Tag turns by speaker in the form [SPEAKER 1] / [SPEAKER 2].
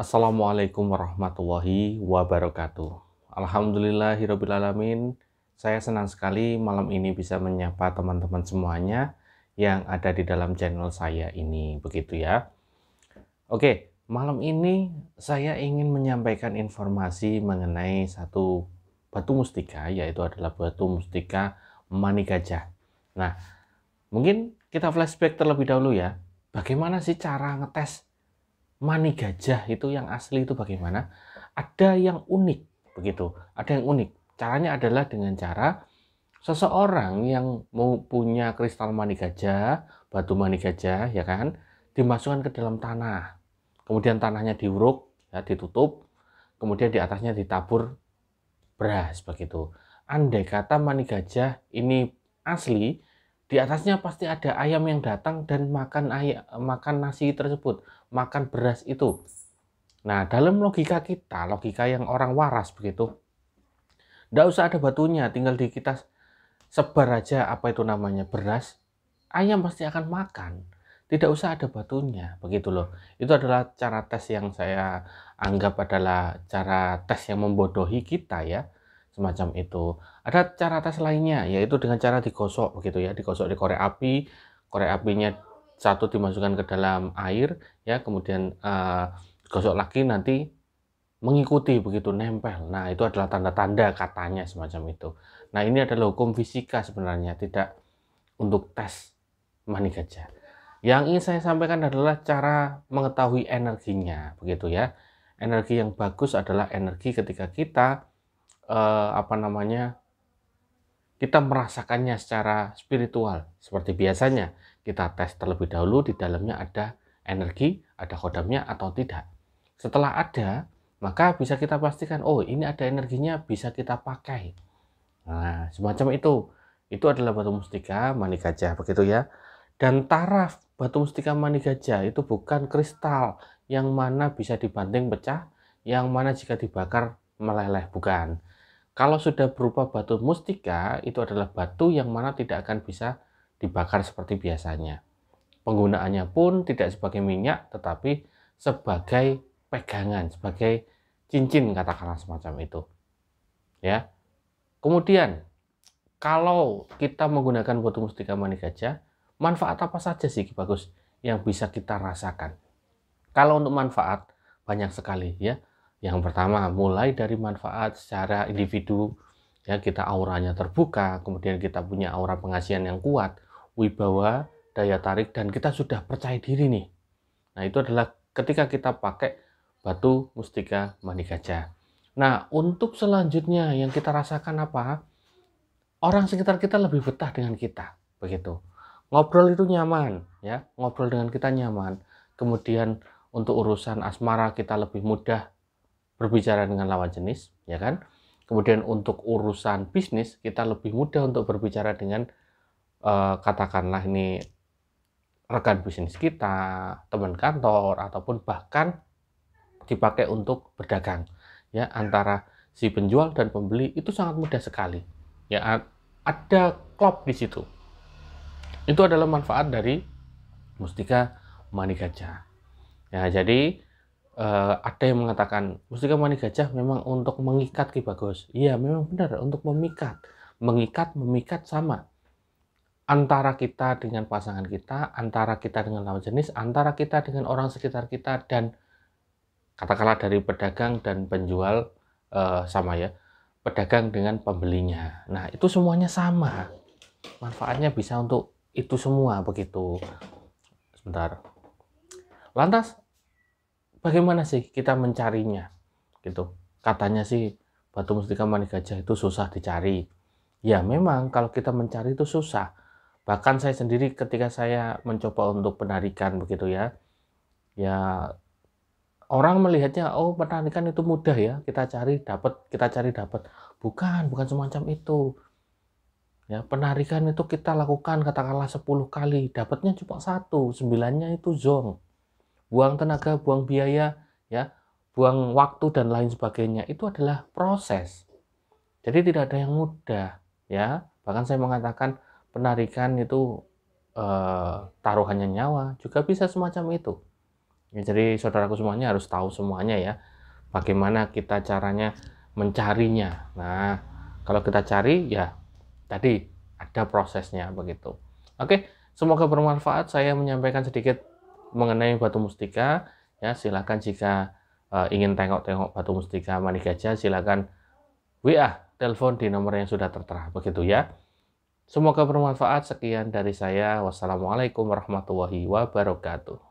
[SPEAKER 1] Assalamualaikum warahmatullahi wabarakatuh. Alhamdulillahirobbilalamin. Saya senang sekali malam ini bisa menyapa teman-teman semuanya yang ada di dalam channel saya ini. Begitu ya. Oke, malam ini saya ingin menyampaikan informasi mengenai satu batu mustika, yaitu adalah batu mustika mani gajah. Nah, mungkin kita flashback terlebih dahulu ya. Bagaimana sih cara ngetes mani gajah itu yang asli itu bagaimana? Ada yang unik begitu, ada yang unik. Caranya adalah dengan cara seseorang yang mau punya kristal mani gajah, batu mani gajah ya kan, dimasukkan ke dalam tanah. Kemudian tanahnya diuruk, ya, ditutup, kemudian di atasnya ditabur beras begitu. Andai kata mani gajah ini asli, di atasnya pasti ada ayam yang datang dan makan ayam, makan nasi tersebut, makan beras itu. Nah, dalam logika kita, logika yang orang waras begitu, tidak usah ada batunya, tinggal di kita sebar aja apa itu namanya beras, ayam pasti akan makan. Tidak usah ada batunya, begitu loh. Itu adalah cara tes yang saya anggap adalah cara tes yang membodohi kita ya semacam itu. Ada cara tes lainnya, yaitu dengan cara digosok begitu ya, digosok di korek api, korek apinya satu dimasukkan ke dalam air, ya kemudian uh, eh, gosok lagi nanti mengikuti begitu nempel. Nah itu adalah tanda-tanda katanya semacam itu. Nah ini adalah hukum fisika sebenarnya, tidak untuk tes mani gajah. Yang ingin saya sampaikan adalah cara mengetahui energinya, begitu ya. Energi yang bagus adalah energi ketika kita uh, apa namanya kita merasakannya secara spiritual seperti biasanya kita tes terlebih dahulu di dalamnya ada energi ada kodamnya atau tidak setelah ada maka bisa kita pastikan oh ini ada energinya bisa kita pakai nah semacam itu itu adalah batu mustika mani gajah begitu ya dan taraf batu mustika mani gajah itu bukan kristal yang mana bisa dibanting pecah yang mana jika dibakar meleleh bukan kalau sudah berupa batu mustika, itu adalah batu yang mana tidak akan bisa dibakar seperti biasanya. Penggunaannya pun tidak sebagai minyak, tetapi sebagai pegangan, sebagai cincin katakanlah semacam itu. Ya. Kemudian, kalau kita menggunakan batu mustika mani gajah, manfaat apa saja sih Ki Bagus yang bisa kita rasakan? Kalau untuk manfaat banyak sekali ya. Yang pertama, mulai dari manfaat secara individu, ya kita auranya terbuka, kemudian kita punya aura pengasihan yang kuat, wibawa, daya tarik, dan kita sudah percaya diri nih. Nah itu adalah ketika kita pakai batu mustika mani gajah. Nah untuk selanjutnya yang kita rasakan apa? Orang sekitar kita lebih betah dengan kita, begitu. Ngobrol itu nyaman, ya. Ngobrol dengan kita nyaman. Kemudian untuk urusan asmara kita lebih mudah berbicara dengan lawan jenis, ya kan? Kemudian untuk urusan bisnis kita lebih mudah untuk berbicara dengan uh, katakanlah ini rekan bisnis kita, teman kantor ataupun bahkan dipakai untuk berdagang. Ya, antara si penjual dan pembeli itu sangat mudah sekali. Ya, ada klop di situ. Itu adalah manfaat dari mustika Manigaja. Ya, jadi uh, ada yang mengatakan mustika mani gajah memang untuk mengikat Ki Bagus. Iya, memang benar untuk memikat. Mengikat, memikat sama. Antara kita dengan pasangan kita, antara kita dengan lawan jenis, antara kita dengan orang sekitar kita dan katakanlah dari pedagang dan penjual uh, sama ya. Pedagang dengan pembelinya. Nah, itu semuanya sama. Manfaatnya bisa untuk itu semua begitu. Sebentar. Lantas bagaimana sih kita mencarinya? Gitu. Katanya sih batu mustika mani gajah itu susah dicari. Ya memang kalau kita mencari itu susah. Bahkan saya sendiri ketika saya mencoba untuk penarikan begitu ya. Ya orang melihatnya oh penarikan itu mudah ya, kita cari dapat, kita cari dapat. Bukan, bukan semacam itu. Ya, penarikan itu kita lakukan katakanlah 10 kali, dapatnya cuma satu, sembilannya itu zonk buang tenaga, buang biaya, ya, buang waktu dan lain sebagainya. Itu adalah proses. Jadi tidak ada yang mudah, ya. Bahkan saya mengatakan penarikan itu eh, taruhannya nyawa juga bisa semacam itu. Ya, jadi saudaraku semuanya harus tahu semuanya ya, bagaimana kita caranya mencarinya. Nah, kalau kita cari ya tadi ada prosesnya begitu. Oke, semoga bermanfaat. Saya menyampaikan sedikit mengenai batu mustika ya silakan jika uh, ingin tengok-tengok batu mustika Manigaja silakan WA telepon di nomor yang sudah tertera begitu ya. Semoga bermanfaat. Sekian dari saya. Wassalamualaikum warahmatullahi wabarakatuh.